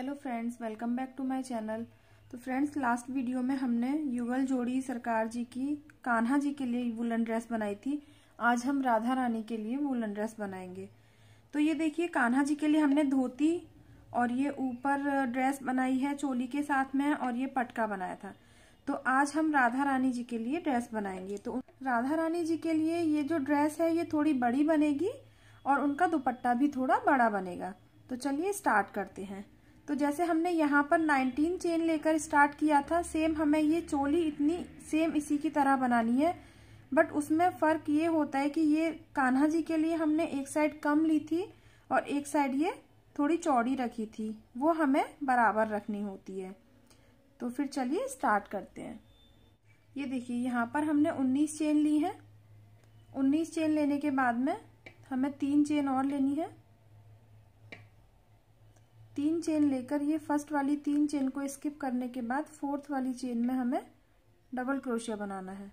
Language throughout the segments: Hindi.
hello friends welcome back to my channel तो फ्रेंड्स लास्ट वीडियो में हमने युगल जोड़ी सरकार जी की कान्हा जी के लिए वुलन ड्रेस बनाई थी आज हम राधा रानी के लिए वुलन ड्रेस बनाएंगे तो ये देखिए कान्हा जी के लिए हमने धोती और ये ऊपर ड्रेस बनाई है चोली के साथ में और ये पटका बनाया था तो आज हम राधा रानी जी के लिए ड्रेस बनाएंगे तो राधा रानी जी के लिए ये जो ड्रेस है ये थोड़ी बड़ी बनेगी और उनका दुपट्टा भी थोड़ा बड़ा बनेगा तो चलिए स्टार्ट करते हैं तो जैसे हमने यहाँ पर 19 चेन लेकर स्टार्ट किया था सेम हमें ये चोली इतनी सेम इसी की तरह बनानी है बट उसमें फ़र्क ये होता है कि ये कान्हा जी के लिए हमने एक साइड कम ली थी और एक साइड ये थोड़ी चौड़ी रखी थी वो हमें बराबर रखनी होती है तो फिर चलिए स्टार्ट करते हैं ये देखिए यहाँ पर हमने 19 चेन ली है 19 चेन लेने के बाद में हमें तीन चेन और लेनी है तीन चेन लेकर ये फर्स्ट वाली तीन चेन को स्किप करने के बाद फोर्थ वाली चेन में हमें डबल क्रोशिया बनाना है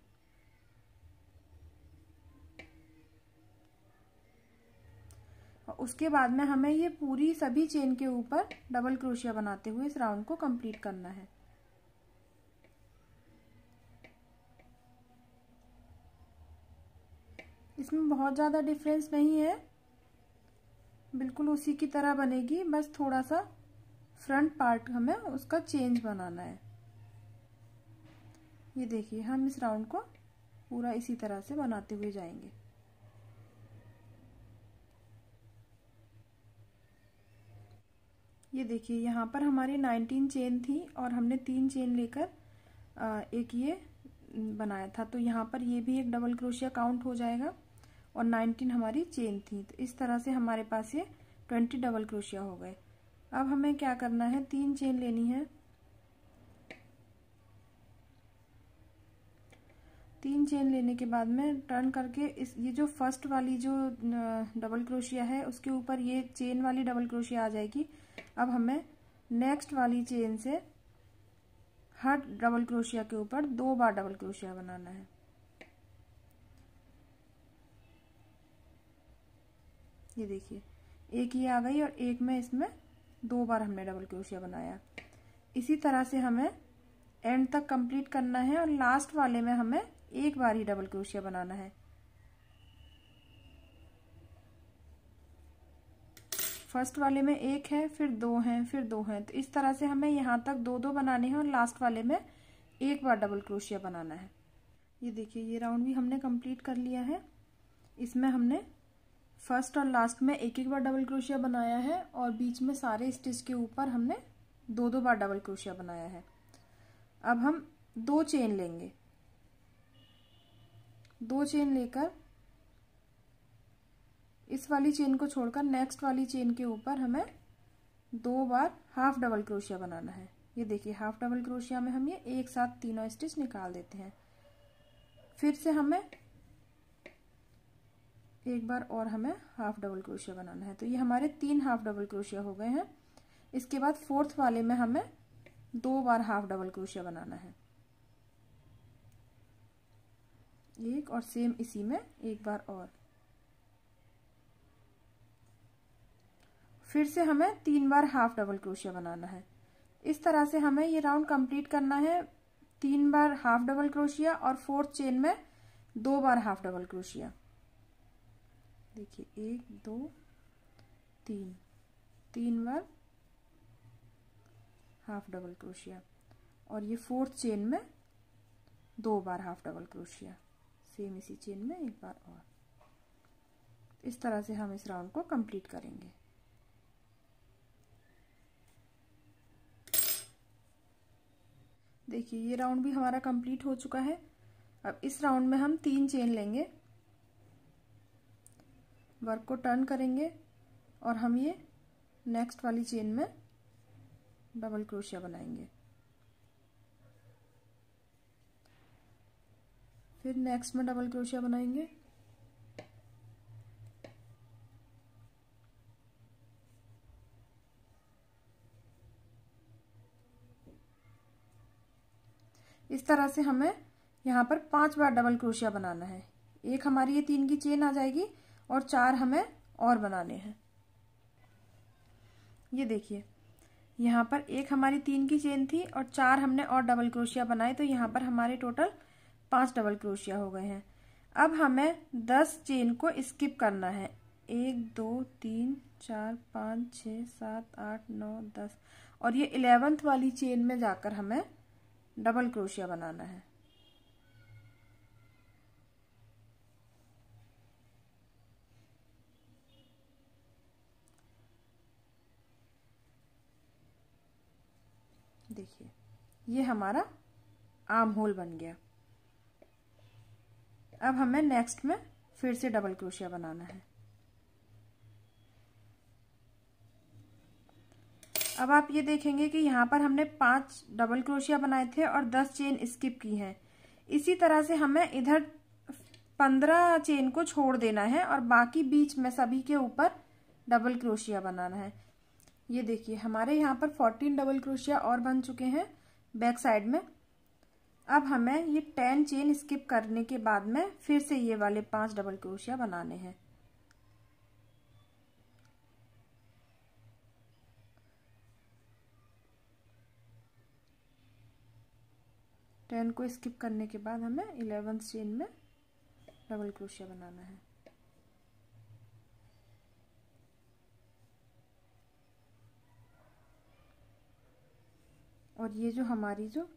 उसके बाद में हमें ये पूरी सभी चेन के ऊपर डबल क्रोशिया बनाते हुए इस राउंड को कंप्लीट करना है इसमें बहुत ज़्यादा डिफरेंस नहीं है बिल्कुल उसी की तरह बनेगी बस थोड़ा सा फ्रंट पार्ट हमें उसका चेंज बनाना है ये देखिए हम इस राउंड को पूरा इसी तरह से बनाते हुए जाएंगे ये देखिए यहाँ पर हमारी 19 चेन थी और हमने तीन चेन लेकर एक ये बनाया था तो यहाँ पर ये भी एक डबल क्रोशिया काउंट हो जाएगा और 19 हमारी चेन थी तो इस तरह से हमारे पास ये 20 डबल क्रोशिया हो गए अब हमें क्या करना है तीन चेन लेनी है तीन चेन लेने के बाद में टर्न करके इस ये जो फर्स्ट वाली जो डबल क्रोशिया है उसके ऊपर ये चेन वाली डबल क्रोशिया आ जाएगी अब हमें नेक्स्ट वाली चेन से हर डबल क्रोशिया के ऊपर दो बार डबल क्रोशिया बनाना है ये देखिए एक ये आ गई और एक में इसमें दो बार हमने डबल क्रोशिया बनाया इसी तरह से हमें एंड तक कंप्लीट करना है और लास्ट वाले में हमें एक बार ही डबल क्रोशिया बनाना है फर्स्ट वाले में एक है फिर दो हैं फिर दो हैं तो इस तरह से हमें यहाँ तक दो दो बनाने हैं और लास्ट वाले में एक बार डबल क्रोशिया बनाना है ये देखिए ये राउंड भी हमने कंप्लीट कर लिया है इसमें हमने फर्स्ट और लास्ट में एक एक बार डबल क्रोशिया बनाया है और बीच में सारे स्टिच के ऊपर हमने दो दो बार डबल क्रोशिया बनाया है अब हम दो चेन लेंगे दो चेन लेकर इस वाली चेन को छोड़कर नेक्स्ट वाली चेन के ऊपर हमें दो बार हाफ डबल क्रोशिया बनाना है ये देखिए हाफ डबल क्रोशिया में हम ये एक साथ तीनों स्टिच निकाल देते हैं फिर से हमें एक बार और हमें हाफ डबल क्रोशिया बनाना है तो ये हमारे तीन हाफ डबल क्रोशिया हो गए हैं इसके बाद फोर्थ वाले में हमें दो बार हाफ डबल क्रोशिया बनाना है एक और सेम इसी में एक बार और फिर से हमें तीन बार हाफ डबल क्रोशिया बनाना है इस तरह से हमें ये राउंड कंप्लीट करना है तीन बार हाफ डबल क्रोशिया और फोर्थ चेन में दो बार हाफ डबल क्रोशिया देखिए एक दो तीन तीन बार हाफ डबल क्रोशिया और ये फोर्थ चेन में दो बार हाफ डबल क्रोशिया सेम इसी चेन में एक बार और इस तरह से हम इस राउंड को कंप्लीट करेंगे देखिए ये राउंड भी हमारा कंप्लीट हो चुका है अब इस राउंड में हम तीन चेन लेंगे वर्क को टर्न करेंगे और हम ये नेक्स्ट वाली चेन में डबल क्रोशिया बनाएंगे फिर नेक्स्ट में डबल क्रोशिया बनाएंगे इस तरह से हमें यहाँ पर पांच बार डबल क्रोशिया बनाना है एक हमारी ये तीन की चेन आ जाएगी और चार हमें और बनाने हैं ये देखिए यहाँ पर एक हमारी तीन की चेन थी और चार हमने और डबल क्रोशिया बनाए तो यहाँ पर हमारे टोटल पांच डबल क्रोशिया हो गए हैं अब हमें दस चेन को स्किप करना है एक दो तीन चार पाँच छ सात आठ नौ दस और ये इलेवेंथ वाली चेन में जाकर हमें डबल क्रोशिया बनाना है ये हमारा आर्म होल बन गया अब हमें नेक्स्ट में फिर से डबल क्रोशिया बनाना है अब आप ये देखेंगे कि यहाँ पर हमने पांच डबल क्रोशिया बनाए थे और दस चेन स्किप की हैं इसी तरह से हमें इधर पंद्रह चेन को छोड़ देना है और बाकी बीच में सभी के ऊपर डबल क्रोशिया बनाना है ये देखिए हमारे यहाँ पर फोर्टीन डबल क्रोशिया और बन चुके हैं बैक साइड में अब हमें ये टेन चेन स्किप करने के बाद में फिर से ये वाले पांच डबल क्रोशिया बनाने हैं टेन को स्किप करने के बाद हमें इलेवेंथ चेन में डबल क्रोशिया बनाना है और ये जो हमारी जो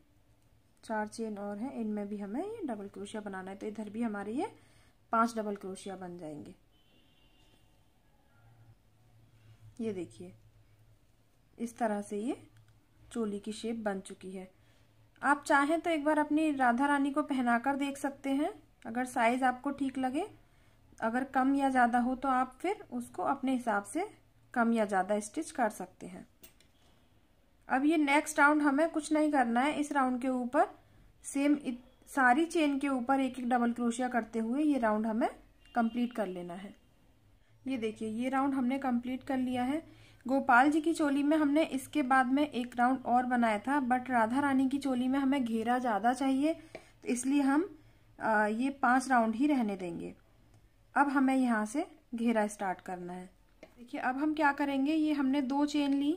चार चेन और है इनमें भी हमें ये डबल क्रोशिया बनाना है तो इधर भी हमारे ये पांच डबल क्रोशिया बन जाएंगे ये देखिए इस तरह से ये चोली की शेप बन चुकी है आप चाहें तो एक बार अपनी राधा रानी को पहनाकर देख सकते हैं अगर साइज आपको ठीक लगे अगर कम या ज़्यादा हो तो आप फिर उसको अपने हिसाब से कम या ज़्यादा स्टिच कर सकते हैं अब ये नेक्स्ट राउंड हमें कुछ नहीं करना है इस राउंड के ऊपर सेम सारी चेन के ऊपर एक एक डबल क्रोशिया करते हुए ये राउंड हमें कंप्लीट कर लेना है ये देखिए ये राउंड हमने कंप्लीट कर लिया है गोपाल जी की चोली में हमने इसके बाद में एक राउंड और बनाया था बट राधा रानी की चोली में हमें घेरा ज़्यादा चाहिए तो इसलिए हम ये पांच राउंड ही रहने देंगे अब हमें यहाँ से घेरा स्टार्ट करना है देखिए अब हम क्या करेंगे ये हमने दो चेन ली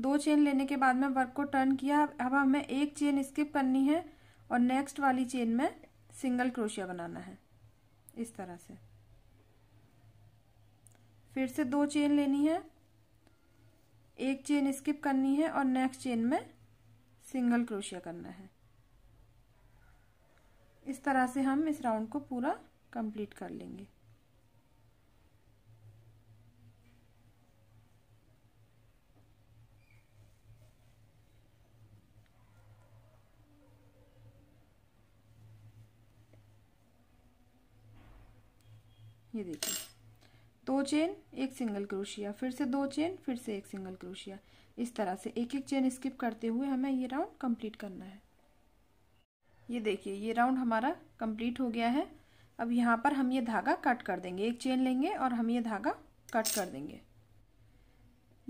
दो चेन लेने के बाद में वर्क को टर्न किया अब हमें एक चेन स्किप करनी है और नेक्स्ट वाली चेन में सिंगल क्रोशिया बनाना है इस तरह से फिर से दो चेन लेनी है एक चेन स्किप करनी है और नेक्स्ट चेन में सिंगल क्रोशिया करना है इस तरह से हम इस राउंड को पूरा कंप्लीट कर लेंगे ये देखिए दो चेन एक सिंगल क्रोशिया फिर से दो चेन फिर से एक सिंगल क्रोशिया इस तरह से एक एक चेन स्किप करते हुए हमें ये राउंड कंप्लीट करना है ये देखिए ये राउंड हमारा कंप्लीट हो गया है अब यहाँ पर हम ये धागा कट कर देंगे एक चेन लेंगे और हम ये धागा कट कर देंगे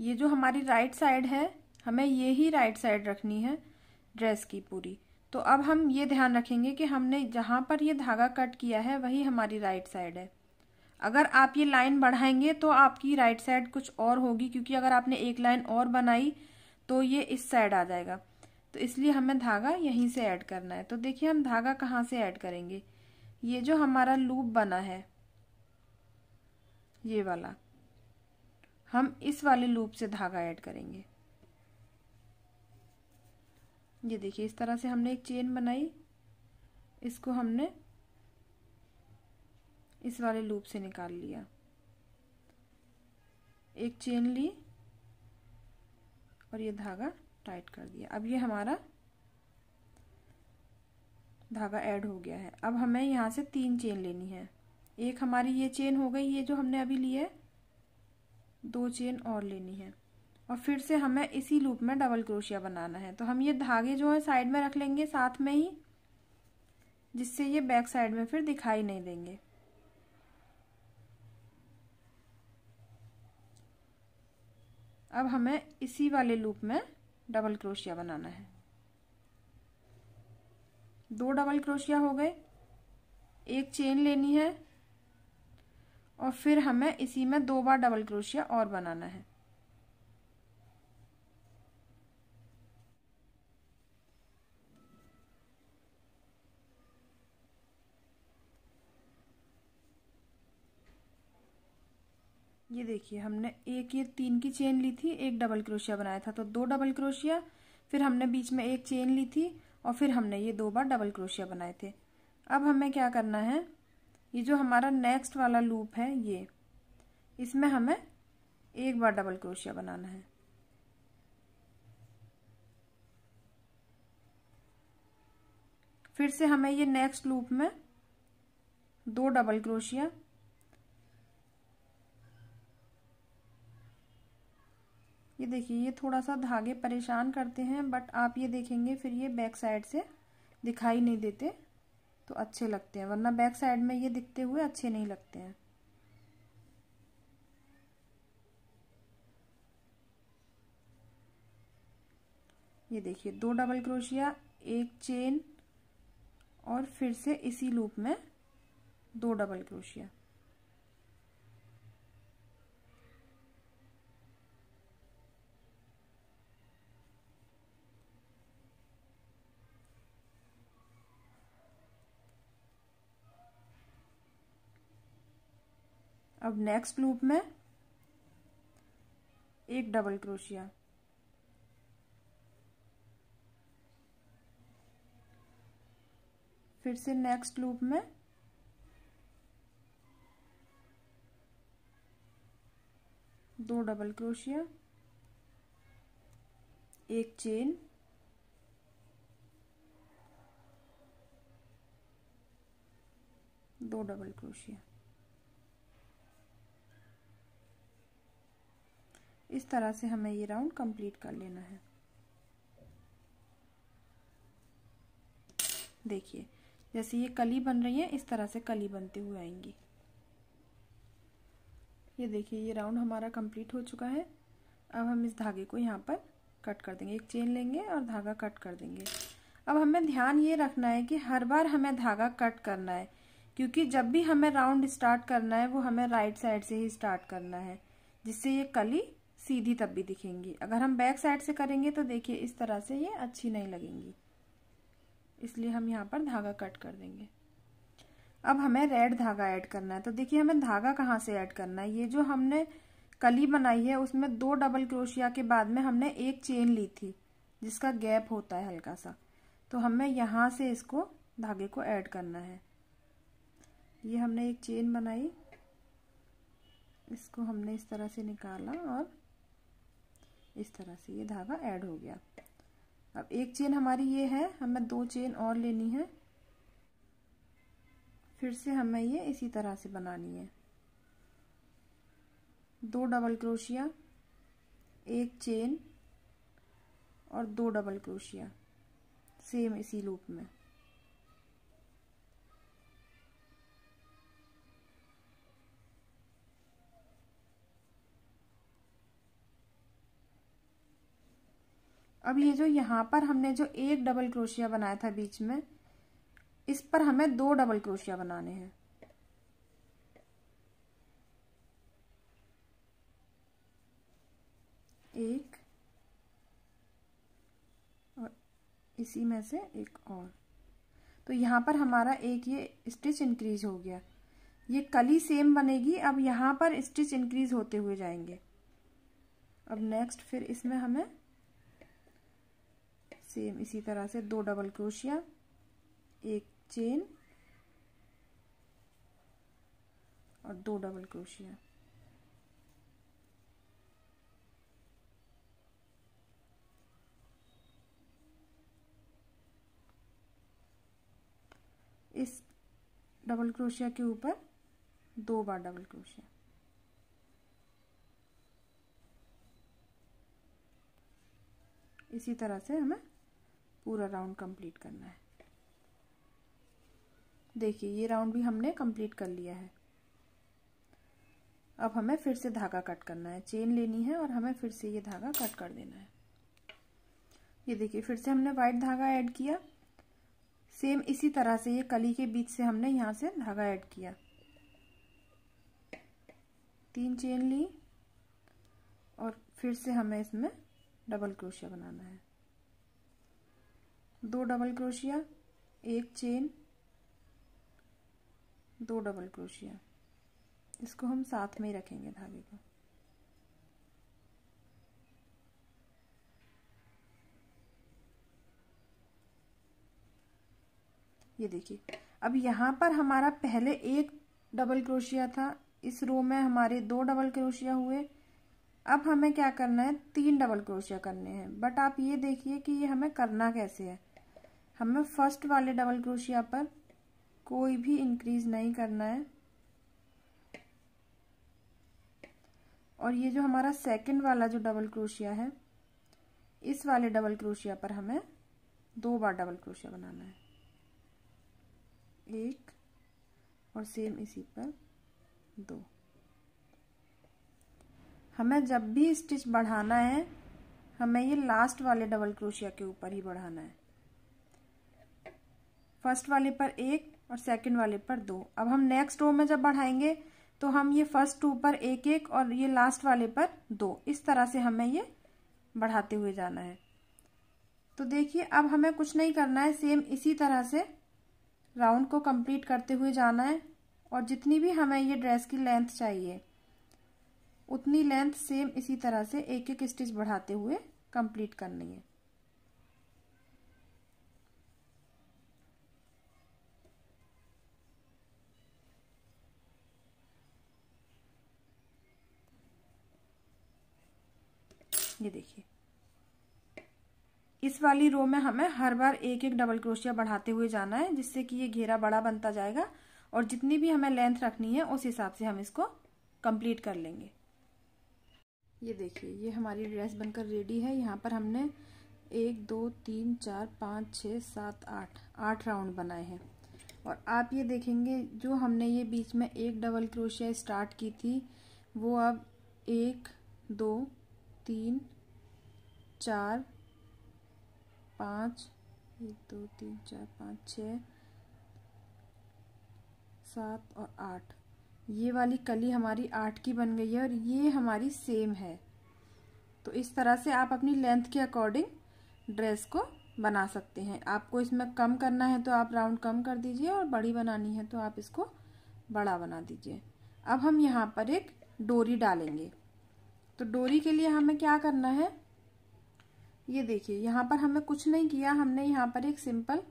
ये जो हमारी राइट साइड है हमें ये ही राइट साइड रखनी है ड्रेस की पूरी तो अब हम ये ध्यान रखेंगे कि हमने जहाँ पर ये धागा कट किया है वही हमारी राइट साइड है अगर आप ये लाइन बढ़ाएंगे तो आपकी राइट साइड कुछ और होगी क्योंकि अगर आपने एक लाइन और बनाई तो ये इस साइड आ जाएगा तो इसलिए हमें धागा यहीं से ऐड करना है तो देखिए हम धागा कहाँ से ऐड करेंगे ये जो हमारा लूप बना है ये वाला हम इस वाले लूप से धागा ऐड करेंगे ये देखिए इस तरह से हमने एक चेन बनाई इसको हमने इस वाले लूप से निकाल लिया एक चेन ली और ये धागा टाइट कर दिया अब ये हमारा धागा ऐड हो गया है अब हमें यहाँ से तीन चेन लेनी है एक हमारी ये चेन हो गई ये जो हमने अभी ली है दो चेन और लेनी है और फिर से हमें इसी लूप में डबल क्रोशिया बनाना है तो हम ये धागे जो है साइड में रख लेंगे साथ में ही जिससे ये बैक साइड में फिर दिखाई नहीं देंगे अब हमें इसी वाले लूप में डबल क्रोशिया बनाना है दो डबल क्रोशिया हो गए एक चेन लेनी है और फिर हमें इसी में दो बार डबल क्रोशिया और बनाना है ये देखिए हमने एक ये तीन की चेन ली थी एक डबल क्रोशिया बनाया था तो दो डबल क्रोशिया फिर हमने बीच में एक चेन ली थी और फिर हमने ये दो बार डबल क्रोशिया बनाए थे अब हमें क्या करना है ये जो हमारा नेक्स्ट वाला लूप है ये इसमें हमें एक बार डबल क्रोशिया बनाना है फिर से हमें ये नेक्स्ट लूप में दो डबल क्रोशिया ये देखिए ये थोड़ा सा धागे परेशान करते हैं बट आप ये देखेंगे फिर ये बैक साइड से दिखाई नहीं देते तो अच्छे लगते हैं वरना बैक साइड में ये दिखते हुए अच्छे नहीं लगते हैं ये देखिए दो डबल क्रोशिया एक चेन और फिर से इसी लूप में दो डबल क्रोशिया अब नेक्स्ट लूप में एक डबल क्रोशिया फिर से नेक्स्ट लूप में दो डबल क्रोशिया एक चेन दो डबल क्रोशिया इस तरह से हमें ये राउंड कंप्लीट कर लेना है देखिए जैसे ये कली बन रही है इस तरह से कली बनते हुए आएंगी ये देखिए ये राउंड हमारा कंप्लीट हो चुका है अब हम इस धागे को यहाँ पर कट कर देंगे एक चेन लेंगे और धागा कट कर देंगे अब हमें ध्यान ये रखना है कि हर बार हमें धागा कट करना है क्योंकि जब भी हमें राउंड स्टार्ट करना है वो हमें राइट साइड से ही स्टार्ट करना है जिससे ये कली सीधी तब भी दिखेंगी अगर हम बैक साइड से करेंगे तो देखिए इस तरह से ये अच्छी नहीं लगेंगी इसलिए हम यहाँ पर धागा कट कर देंगे अब हमें रेड धागा ऐड करना है तो देखिए हमें धागा कहाँ से ऐड करना है ये जो हमने कली बनाई है उसमें दो डबल क्रोशिया के बाद में हमने एक चेन ली थी जिसका गैप होता है हल्का सा तो हमें यहाँ से इसको धागे को ऐड करना है ये हमने एक चेन बनाई इसको हमने इस तरह से निकाला और इस तरह से ये धागा ऐड हो गया अब एक चेन हमारी ये है हमें दो चेन और लेनी है फिर से हमें ये इसी तरह से बनानी है दो डबल क्रोशिया एक चेन और दो डबल क्रोशिया सेम इसी लूप में अब ये जो यहाँ पर हमने जो एक डबल क्रोशिया बनाया था बीच में इस पर हमें दो डबल क्रोशिया बनाने हैं एक और इसी में से एक और तो यहाँ पर हमारा एक ये स्टिच इंक्रीज हो गया ये कली सेम बनेगी अब यहाँ पर स्टिच इंक्रीज होते हुए जाएंगे अब नेक्स्ट फिर इसमें हमें सेम इसी तरह से दो डबल क्रोशिया एक चेन और दो डबल क्रोशिया इस डबल क्रोशिया के ऊपर दो बार डबल क्रोशिया इसी तरह से हमें पूरा राउंड कंप्लीट करना है देखिए ये राउंड भी हमने कंप्लीट कर लिया है अब हमें फिर से धागा कट करना है चेन लेनी है और हमें फिर से ये धागा कट कर देना है ये देखिए फिर से हमने वाइट धागा ऐड किया सेम इसी तरह से ये कली के बीच से हमने यहाँ से धागा ऐड किया तीन चेन ली और फिर से हमें इसमें डबल क्रोशिया बनाना है दो डबल क्रोशिया एक चेन दो डबल क्रोशिया इसको हम साथ में ही रखेंगे धागे को ये देखिए अब यहाँ पर हमारा पहले एक डबल क्रोशिया था इस रो में हमारे दो डबल क्रोशिया हुए अब हमें क्या करना है तीन डबल क्रोशिया करने हैं बट आप ये देखिए कि ये हमें करना कैसे है हमें फर्स्ट वाले डबल क्रोशिया पर कोई भी इंक्रीज नहीं करना है और ये जो हमारा सेकंड वाला जो डबल क्रोशिया है इस वाले डबल क्रोशिया पर हमें दो बार डबल क्रोशिया बनाना है एक और सेम इसी पर दो हमें जब भी स्टिच बढ़ाना है हमें ये लास्ट वाले डबल क्रोशिया के ऊपर ही बढ़ाना है फर्स्ट वाले पर एक और सेकंड वाले पर दो अब हम नेक्स्ट रो में जब बढ़ाएंगे तो हम ये फर्स्ट टू पर एक एक और ये लास्ट वाले पर दो इस तरह से हमें ये बढ़ाते हुए जाना है तो देखिए अब हमें कुछ नहीं करना है सेम इसी तरह से राउंड को कंप्लीट करते हुए जाना है और जितनी भी हमें ये ड्रेस की लेंथ चाहिए उतनी लेंथ सेम इसी तरह से एक एक स्टिच बढ़ाते हुए कंप्लीट करनी है ये देखिए इस वाली रो में हमें हर बार एक एक डबल क्रोशिया बढ़ाते हुए जाना है जिससे कि ये घेरा बड़ा बनता जाएगा और जितनी भी हमें लेंथ रखनी है उस हिसाब से हम इसको कंप्लीट कर लेंगे ये देखिए ये हमारी ड्रेस बनकर रेडी है यहाँ पर हमने एक दो तीन चार पाँच छः सात आठ आठ राउंड बनाए हैं और आप ये देखेंगे जो हमने ये बीच में एक डबल क्रोशिया स्टार्ट की थी वो अब एक दो तीन चार पाँच एक दो तीन चार पाँच छ सात और आठ ये वाली कली हमारी आठ की बन गई है और ये हमारी सेम है तो इस तरह से आप अपनी लेंथ के अकॉर्डिंग ड्रेस को बना सकते हैं आपको इसमें कम करना है तो आप राउंड कम कर दीजिए और बड़ी बनानी है तो आप इसको बड़ा बना दीजिए अब हम यहाँ पर एक डोरी डालेंगे तो डोरी के लिए हमें क्या करना है ये देखिए यहाँ पर हमें कुछ नहीं किया हमने यहाँ पर एक सिंपल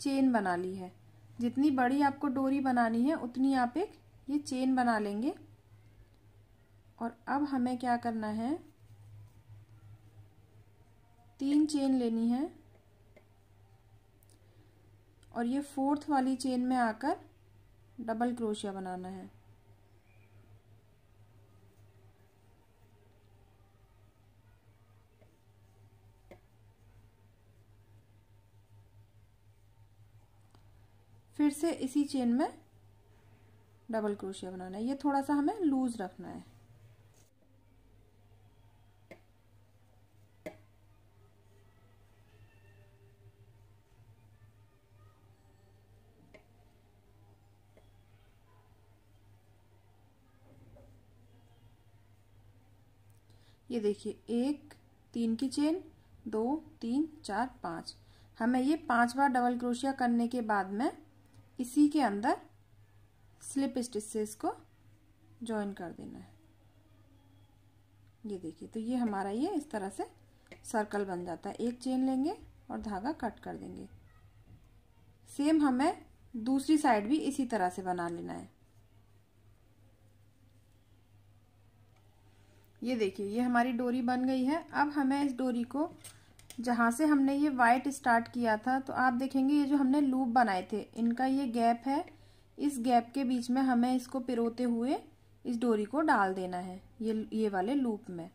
चेन बना ली है जितनी बड़ी आपको डोरी बनानी है उतनी आप एक ये चेन बना लेंगे और अब हमें क्या करना है तीन चेन लेनी है और ये फोर्थ वाली चेन में आकर डबल क्रोशिया बनाना है फिर से इसी चेन में डबल क्रोशिया बनाना है ये थोड़ा सा हमें लूज रखना है ये देखिए एक तीन की चेन दो तीन चार पाँच हमें ये पांच बार डबल क्रोशिया करने के बाद में इसी के अंदर स्लिप स्टिच से इसको ज्वाइन कर देना है ये देखिए तो ये हमारा ये इस तरह से सर्कल बन जाता है एक चेन लेंगे और धागा कट कर देंगे सेम हमें दूसरी साइड भी इसी तरह से बना लेना है ये देखिए ये हमारी डोरी बन गई है अब हमें इस डोरी को जहाँ से हमने ये वाइट स्टार्ट किया था तो आप देखेंगे ये जो हमने लूप बनाए थे इनका ये गैप है इस गैप के बीच में हमें इसको पिरोते हुए इस डोरी को डाल देना है ये ये वाले लूप में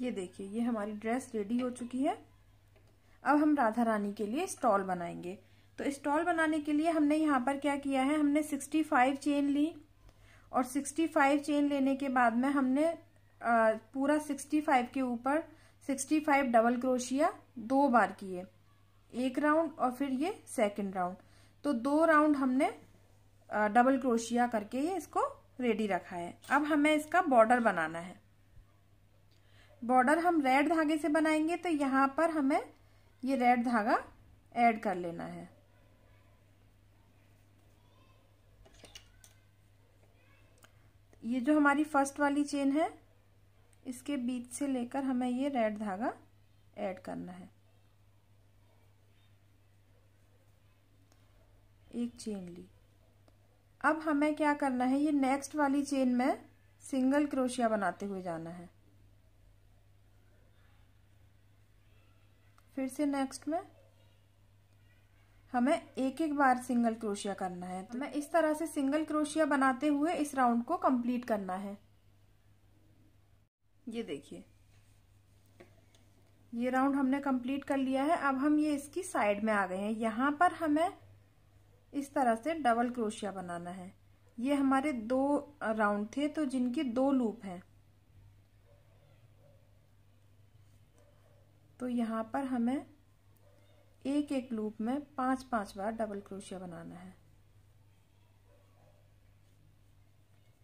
ये देखिए ये हमारी ड्रेस रेडी हो चुकी है अब हम राधा रानी के लिए स्टॉल बनाएंगे तो स्टॉल बनाने के लिए हमने यहाँ पर क्या किया है हमने 65 चेन ली और 65 चेन लेने के बाद में हमने पूरा 65 के ऊपर सिक्सटी फाइव डबल क्रोशिया दो बार किए एक राउंड और फिर ये सेकंड राउंड तो दो राउंड हमने डबल क्रोशिया करके ये इसको रेडी रखा है अब हमें इसका बॉर्डर बनाना है बॉर्डर हम रेड धागे से बनाएंगे तो यहाँ पर हमें ये रेड धागा ऐड कर लेना है ये जो हमारी फर्स्ट वाली चेन है इसके बीच से लेकर हमें ये रेड धागा ऐड करना है एक चेन ली अब हमें क्या करना है ये नेक्स्ट वाली चेन में सिंगल क्रोशिया बनाते हुए जाना है फिर से नेक्स्ट में हमें एक एक बार सिंगल क्रोशिया करना है तो मैं इस तरह से सिंगल क्रोशिया बनाते हुए इस राउंड को कंप्लीट करना है ये देखिए ये राउंड हमने कंप्लीट कर लिया है अब हम ये इसकी साइड में आ गए हैं यहाँ पर हमें इस तरह से डबल क्रोशिया बनाना है ये हमारे दो राउंड थे तो जिनकी दो लूप हैं तो यहाँ पर हमें एक एक लूप में पांच पांच बार डबल क्रोशिया बनाना है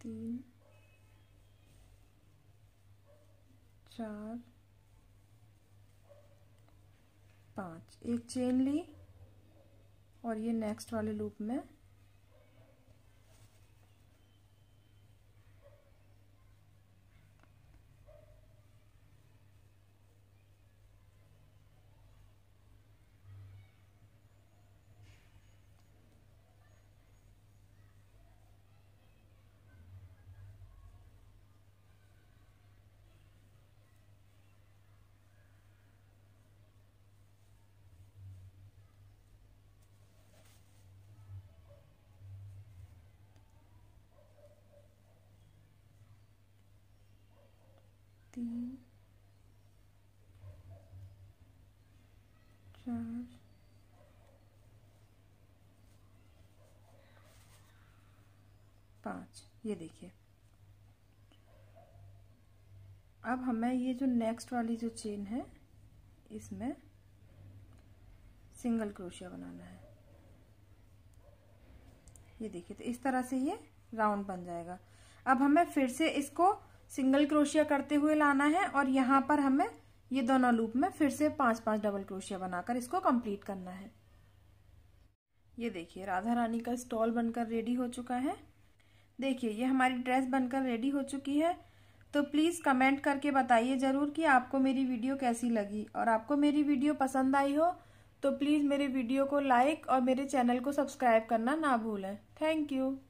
तीन चार पाँच एक चेन ली और ये नेक्स्ट वाले लूप में तीन चार पाँच ये देखिए अब हमें ये जो नेक्स्ट वाली जो चेन है इसमें सिंगल क्रोशिया बनाना है ये देखिए तो इस तरह से ये राउंड बन जाएगा अब हमें फिर से इसको सिंगल क्रोशिया करते हुए लाना है और यहाँ पर हमें ये दोनों लूप में फिर से पांच पांच डबल क्रोशिया बनाकर इसको कंप्लीट करना है ये देखिए राधा रानी का स्टॉल बनकर रेडी हो चुका है देखिए ये हमारी ड्रेस बनकर रेडी हो चुकी है तो प्लीज़ कमेंट करके बताइए ज़रूर कि आपको मेरी वीडियो कैसी लगी और आपको मेरी वीडियो पसंद आई हो तो प्लीज़ मेरे वीडियो को लाइक और मेरे चैनल को सब्सक्राइब करना ना भूलें थैंक यू